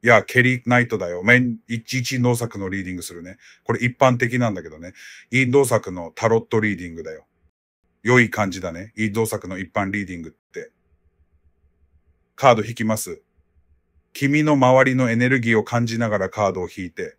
いや、ケリー・ナイトだよ。いちいち農作のリーディングするね。これ一般的なんだけどね。インド作のタロットリーディングだよ。良い感じだね。インド作の一般リーディングって。カード引きます。君の周りのエネルギーを感じながらカードを引いて、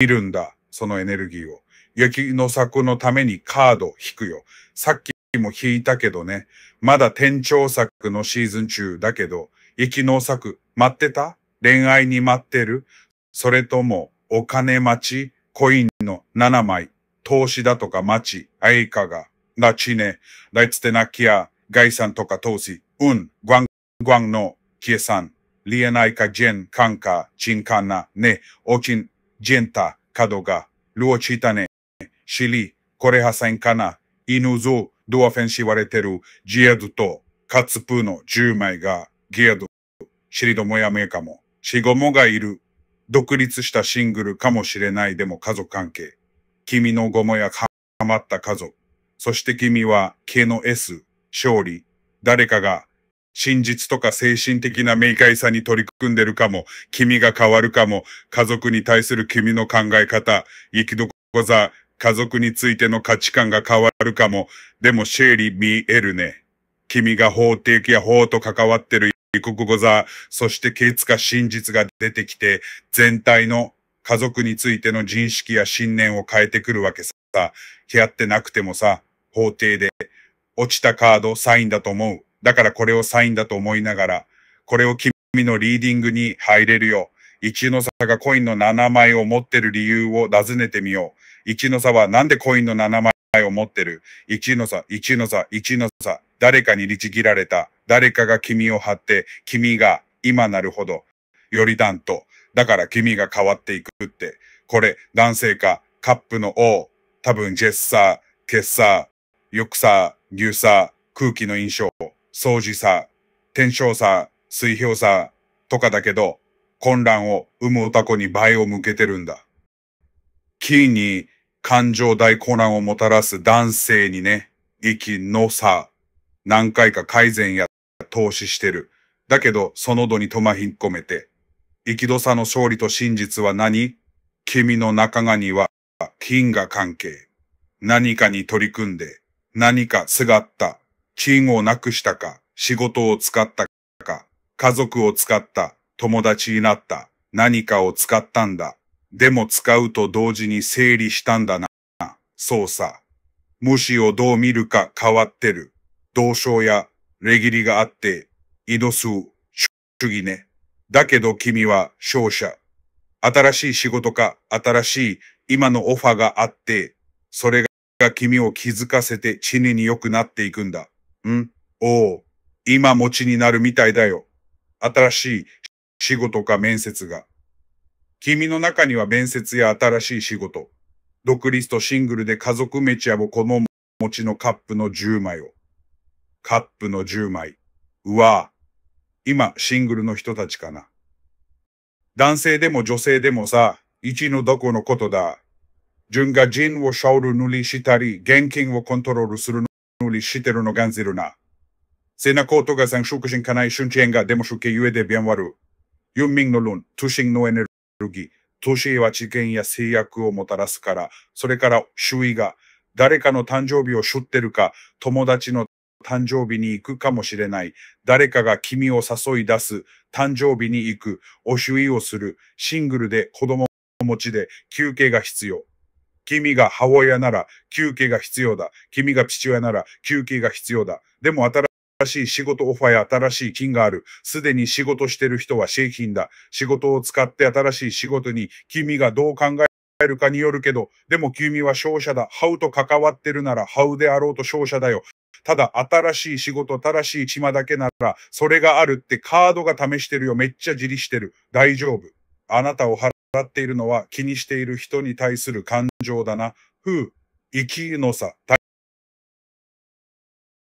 見るんだ。そのエネルギーを。雪の作のためにカード引くよ。さっきも引いたけどね。まだ天調作のシーズン中だけど、生きの策、待ってた恋愛に待ってるそれとも、お金待ちコインの7枚、投資だとか待ち、愛かが、なちね、ライツテナキア、外産とか投資、うん、グワン、グワンの、キえさん、りえないか、ジェン、カンカ、チンカナ、ね、おキん、ジェンタ、カドガ、ルオチタネ、シリ、コレハサインカナ、イヌゾ、ドアフェンシ言われてる、ジエドと、カツプーの10枚が、ゲード知りどもやメかも、死後もがいる、独立したシングルかもしれないでも家族関係、君のゴモやかまった家族、そして君は、毛の S、勝利、誰かが、真実とか精神的な明快さに取り組んでるかも、君が変わるかも、家族に対する君の考え方、生きどこざ、家族についての価値観が変わるかも、でもシェーリー見えるね。君が法的や法と関わってる帰国語座、そして経つか真実が出てきて、全体の家族についての人識や信念を変えてくるわけさ。部屋ってなくてもさ、法廷で、落ちたカードサインだと思う。だからこれをサインだと思いながら、これを君のリーディングに入れるよ。一の差がコインの7枚を持ってる理由を尋ねてみよう。一の差はなんでコインの7枚愛を持ってる。一の座、一の座、一の座。誰かに律儀られた。誰かが君を張って、君が今なるほど、より団と。だから君が変わっていくって。これ、男性か、カップの王。多分、ジェッサー、ケッサー、さ、牛さ、空気の印象、掃除さ、天正さ、水氷さ、とかだけど、混乱を生む男に倍を向けてるんだ。キーに感情大混乱をもたらす男性にね、息の差、何回か改善や投資してる。だけど、その度に止まひっこめて、生き差の勝利と真実は何君の中がには、金が関係。何かに取り組んで、何かすがった、金をなくしたか、仕事を使ったか、家族を使った、友達になった、何かを使ったんだ。でも使うと同時に整理したんだな。そうさ。無視をどう見るか変わってる。同床やレギリがあって、井戸数、主義ね。だけど君は勝者。新しい仕事か、新しい今のオファーがあって、それが君を気づかせて地に良くなっていくんだ。んおう、今持ちになるみたいだよ。新しい仕事か面接が。君の中には面接や新しい仕事、独立とシングルで家族メチアを好む持ちのカップの10枚を。カップの10枚。うわぁ。今、シングルの人たちかな。男性でも女性でもさ、一のどこのことだ。順が人をシャオル塗りしたり、現金をコントロールする塗りしてるのんじるな。セナコートが三色人かない瞬間がでも主けゆえで弁わる。ユンミンのン、トゥシンのエネルるぎ、へは知見や制約をもたらすから、それから周囲が誰かの誕生日をしょってるか、友達の誕生日に行くかもしれない。誰かが君を誘い出す。誕生日に行く。お周囲をする。シングルで子供持ちで休憩が必要。君が母親なら休憩が必要だ。君が父親なら休憩が必要だ。でも新しい仕事オファーや新しい金がある。すでに仕事してる人は製品だ。仕事を使って新しい仕事に君がどう考えるかによるけど、でも君は商社だ。ハウと関わってるならハウであろうと商社だよ。ただ新しい仕事、新しい島だけなら、それがあるってカードが試してるよ。めっちゃ自利してる。大丈夫。あなたを払っているのは気にしている人に対する感情だな。ふう。生きるのさ。